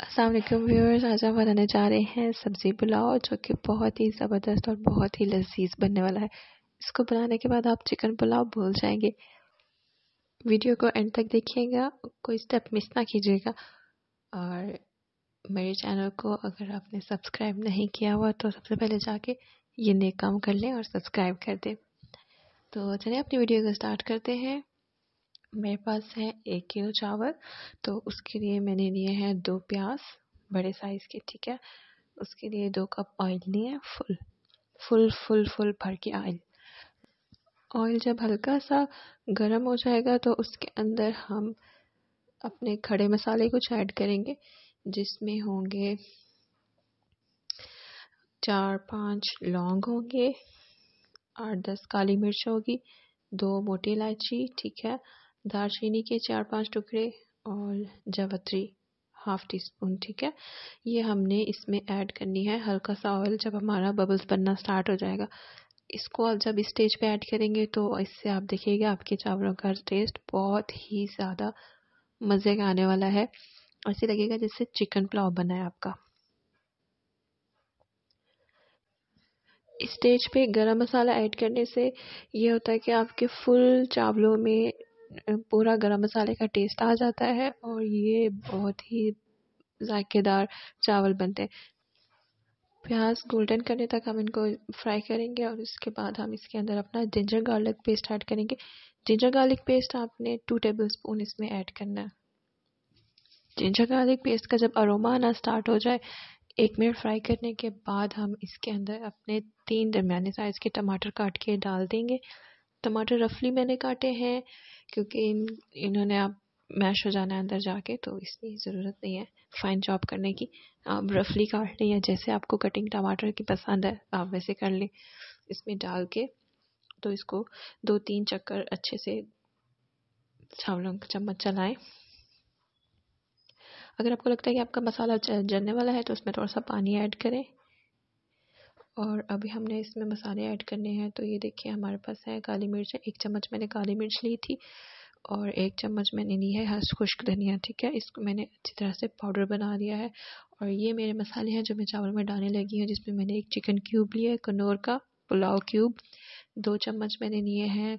Aslam viewers आज हम बनाने जा रहे हैं सब्ज़ी पुलाव जो कि बहुत ही ज़बरदस्त और बहुत ही लजीज बनने वाला है इसको बनाने के बाद आप चिकन पुलाव भूल जाएंगे वीडियो को एंड तक देखिएगा कोई स्टेप मिस ना कीजिएगा और मेरे चैनल को अगर आपने सब्सक्राइब नहीं किया हुआ तो सबसे पहले जाके ये नेक काम कर लें और सब्सक्राइब कर दें तो चलिए अपनी वीडियो को स्टार्ट करते हैं मेरे पास है एक किलो चावल तो उसके लिए मैंने लिए हैं दो प्याज बड़े साइज़ के ठीक है उसके लिए दो कप ऑयल लिए हैं फुल फुल फुल फुल भर के ऑयल ऑयल जब हल्का सा गर्म हो जाएगा तो उसके अंदर हम अपने खड़े मसाले कुछ ऐड करेंगे जिसमें होंगे चार पांच लौंग होंगे आठ दस काली मिर्च होगी दो मोटी इलायची ठीक है दारचीनी के चार पांच टुकड़े और जावत्री हाफ टी स्पून ठीक है ये हमने इसमें ऐड करनी है हल्का सा ऑयल जब हमारा बबल्स बनना स्टार्ट हो जाएगा इसको आप जब इस स्टेज पे ऐड करेंगे तो इससे आप देखिएगा आपके चावलों का टेस्ट बहुत ही ज़्यादा मज़े का आने वाला है ऐसे लगेगा जैसे चिकन पुलाव बना है आपका स्टेज पे गरम मसाला ऐड करने से ये होता है कि आपके फुल चावलों में पूरा गरम मसाले का टेस्ट आ जाता है और ये बहुत ही जायकेदार चावल बनते हैं प्याज गोल्डन करने तक हम इनको फ्राई करेंगे और उसके बाद हम इसके अंदर अपना जिंजर गार्लिक पेस्ट ऐड करेंगे जिंजर गार्लिक पेस्ट आपने टू टेबल स्पून इसमें ऐड करना है जिंजर गार्लिक पेस्ट का जब अरोमा आना स्टार्ट हो जाए एक मिनट फ्राई करने के बाद हम इसके अंदर अपने तीन दरमिया साइज़ के टमाटर काट के डाल देंगे टमाटर रफली मैंने काटे हैं क्योंकि इन इन्होंने आप मैश हो जाना है अंदर जाके तो इसलिए ज़रूरत नहीं है फाइन चॉप करने की आप रफली काट लें या जैसे आपको कटिंग टमाटर की पसंद है आप वैसे कर लें इसमें डाल के तो इसको दो तीन चक्कर अच्छे से चावलों का चम्मच चलाएं अगर आपको लगता है कि आपका मसाला जलने वाला है तो उसमें थोड़ा सा पानी ऐड करें और अभी हमने इसमें मसाले ऐड करने हैं तो ये देखिए हमारे पास है काली मिर्च एक चम्मच मैंने काली मिर्च ली थी और एक चम्मच मैंने ली है खुश्क धनिया ठीक है इसको मैंने अच्छी तरह से पाउडर बना दिया है और ये मेरे मसाले हैं जो मैं चावल में डालने लगी हूँ जिसमें मैंने एक चिकन क्यूब लिया है कनौर का पुलाव क्यूब दो चम्मच मैंने लिए हैं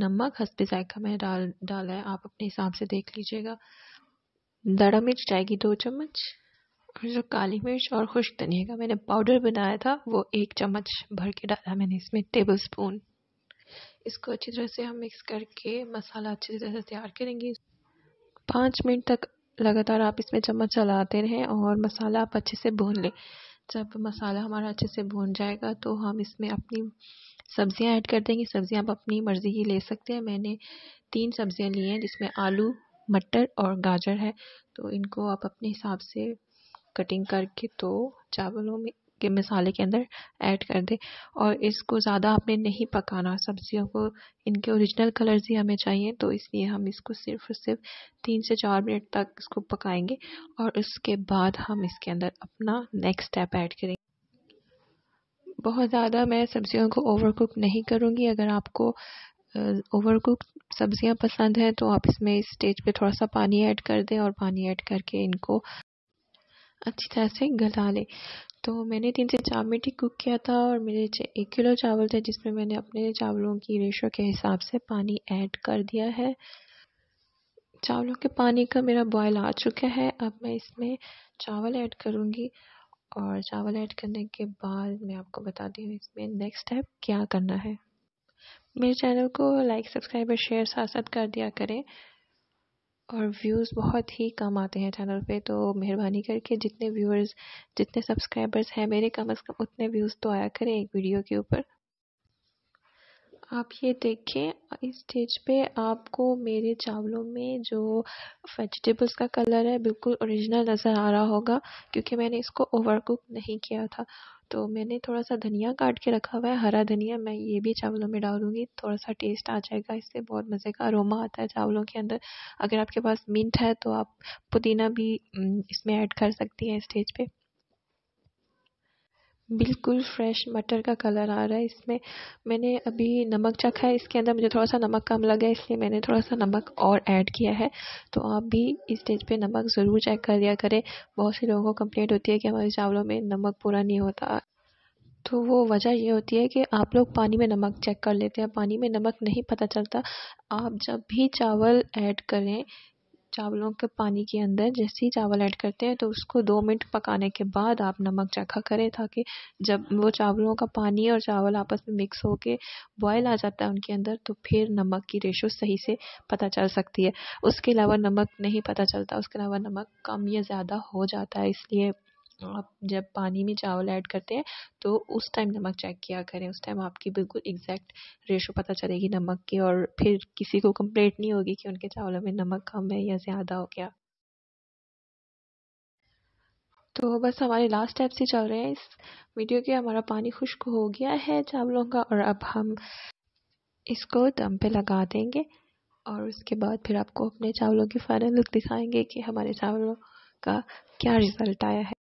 नमक हंसते जायका मैंने डाल डाला है आप अपने हिसाब से देख लीजिएगा दड़ा मिर्च जाएगी दो चम्मच और जो काली मिर्च और खुश्क धनिया का मैंने पाउडर बनाया था वो एक चम्मच भर के डाला मैंने इसमें टेबल स्पून इसको अच्छी तरह से हम मिक्स करके मसाला अच्छी तरह से तैयार करेंगे पाँच मिनट तक लगातार आप इसमें चम्मच चलाते रहें और मसाला आप अच्छे से भून लें जब मसाला हमारा अच्छे से भून जाएगा तो हम इसमें अपनी सब्ज़ियाँ ऐड कर देंगे सब्ज़ियाँ आप अपनी मर्ज़ी की ले सकते हैं मैंने तीन सब्ज़ियाँ ली हैं जिसमें आलू मटर और गाजर है तो इनको आप अपने हिसाब से कटिंग करके तो चावलों में के मसाले के अंदर ऐड कर दें और इसको ज़्यादा आपने नहीं पकाना सब्जियों को इनके ओरिजिनल कलर्स ही हमें चाहिए तो इसलिए हम इसको सिर्फ और सिर्फ तीन से चार मिनट तक इसको पकाएंगे और उसके बाद हम इसके अंदर अपना नेक्स्ट स्टेप ऐड करेंगे बहुत ज़्यादा मैं सब्जियों को ओवर कुक नहीं करूँगी अगर आपको ओवर कुक सब्ज़ियाँ पसंद हैं तो आप इसमें इस स्टेज पे थोड़ा सा पानी ऐड कर दें और पानी ऐड करके इनको अच्छी तरह से गला लें तो मैंने तीन से चार मिनट ही कुक किया था और मेरे एक किलो चावल थे जिसमें मैंने अपने चावलों की रेशो के हिसाब से पानी ऐड कर दिया है चावलों के पानी का मेरा बॉयल आ चुका है अब मैं इसमें चावल ऐड करूँगी और चावल ऐड करने के बाद मैं आपको बताती हूँ इसमें नेक्स्ट स्टेप क्या करना है मेरे चैनल को लाइक सब्सक्राइब और शेयर साथ साथ कर दिया करें और व्यूज़ बहुत ही कम आते हैं चैनल पे तो मेहरबानी करके जितने व्यूअर्स जितने सब्सक्राइबर्स हैं मेरे कम से कम उतने व्यूज़ तो आया करें एक वीडियो के ऊपर आप ये देखें इस स्टेज पे आपको मेरे चावलों में जो वेजिटेबल्स का कलर है बिल्कुल ओरिजिनल नज़र आ रहा होगा क्योंकि मैंने इसको ओवर कुक नहीं किया था तो मैंने थोड़ा सा धनिया काट के रखा हुआ है हरा धनिया मैं ये भी चावलों में डालूंगी थोड़ा सा टेस्ट आ जाएगा इससे बहुत मज़े का अरोमा आता है चावलों के अंदर अगर आपके पास मिंट है तो आप पुदीना भी हम्म, इसमें ऐड कर सकती हैं स्टेज पर बिल्कुल फ्रेश मटर का कलर आ रहा है इसमें मैंने अभी नमक चखा है इसके अंदर मुझे थोड़ा सा नमक कम लगा है इसलिए मैंने थोड़ा सा नमक और ऐड किया है तो आप भी इस स्टेज पे नमक ज़रूर चेक कर लिया करें बहुत से लोगों को कंप्लेंट होती है कि हमारे चावलों में नमक पूरा नहीं होता तो वो वजह ये होती है कि आप लोग पानी में नमक चेक कर लेते हैं पानी में नमक नहीं पता चलता आप जब भी चावल ऐड करें चावलों के पानी के अंदर जैसे ही चावल ऐड करते हैं तो उसको दो मिनट पकाने के बाद आप नमक चखा करें ताकि जब वो चावलों का पानी और चावल आपस में मिक्स हो के बॉयल आ जाता है उनके अंदर तो फिर नमक की रेशो सही से पता चल सकती है उसके अलावा नमक नहीं पता चलता उसके अलावा नमक कम या ज़्यादा हो जाता है इसलिए हाँ। आप जब पानी में चावल ऐड करते हैं तो उस टाइम नमक चेक किया करें उस टाइम आपकी बिल्कुल एग्जैक्ट रेशो पता चलेगी नमक की और फिर किसी को कंप्लेंट नहीं होगी कि उनके चावलों में नमक कम है या ज़्यादा हो गया तो बस हमारे लास्ट स्टेप से चल रहे हैं इस वीडियो के हमारा पानी खुश्क हो गया है चावलों का और अब हम इसको दम पे लगा देंगे और उसके बाद फिर आपको अपने चावलों की फाइनल लुक दिखाएंगे कि हमारे चावलों का क्या रिज़ल्ट आया है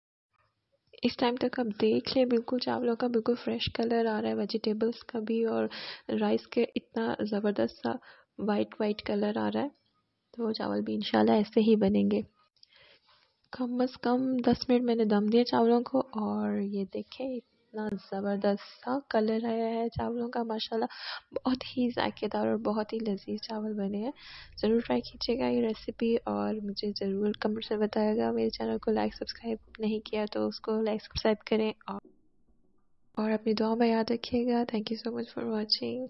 इस टाइम तक आप देख लें बिल्कुल चावलों का बिल्कुल फ्रेश कलर आ रहा है वेजिटेबल्स का भी और राइस के इतना ज़बरदस्त सा वाइट वाइट कलर आ रहा है तो चावल भी इनशाला ऐसे ही बनेंगे कम अज़ कम दस मिनट मैंने दम दिया चावलों को और ये देखें इतना ज़बरदस्त सा कलर आया है चावलों का माशाल्लाह बहुत ही जायकेदार और बहुत ही लजीज चावल बने हैं ज़रूर ट्राई कीजिएगा ये रेसिपी और मुझे ज़रूर कमेंट से बताएगा मेरे चैनल को लाइक सब्सक्राइब नहीं किया तो उसको लाइक सब्सक्राइब करें और, और अपनी दुआ में याद रखिएगा thank you so much for watching